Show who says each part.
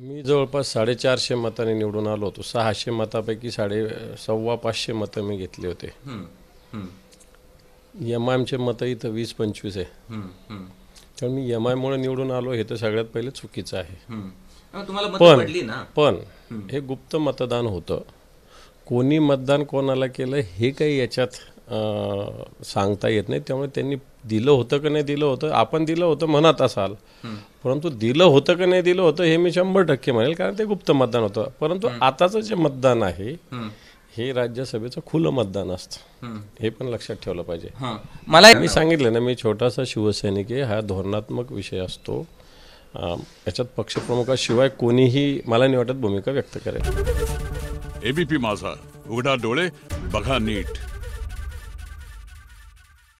Speaker 1: मी जवळपास साडेचारशे मताने निवडून आलो होतो सहाशे मतापैकी साडे सव्वा पाचशे मतं मी घेतले होते एम आयमचे मतं इथं वीस पंचवीस आहे त्यामुळे मी एम मुळे निवडून आलो हे तर सगळ्यात पहिले चुकीचं
Speaker 2: आहे
Speaker 1: पण पण हे गुप्त मतदान होतं कोणी मतदान कोणाला केलं हे काही याच्यात सांगता येत नाही त्यामुळे त्यांनी दिलं होतं का नाही दिलं होतं आपण दिलं होतं म्हणत असाल परंतु दिलं होतं का नाही दिलं होतं हे मी शंभर टक्के म्हणेल कारण ते गुप्त मतदान होतं परंतु आताचं जे मतदान आहे हे राज्यसभेचं खुलं मतदान असतं हे पण लक्षात ठेवलं पाहिजे मला मी सांगितलं ना मी छोटासा शिवसैनिक आहे हा धोरणात्मक विषय असतो याच्यात पक्षप्रमुखाशिवाय कोणीही मला नाही वाटत भूमिका व्यक्त करेल
Speaker 3: एबीपी माझा उघडा डोळे बघा नीट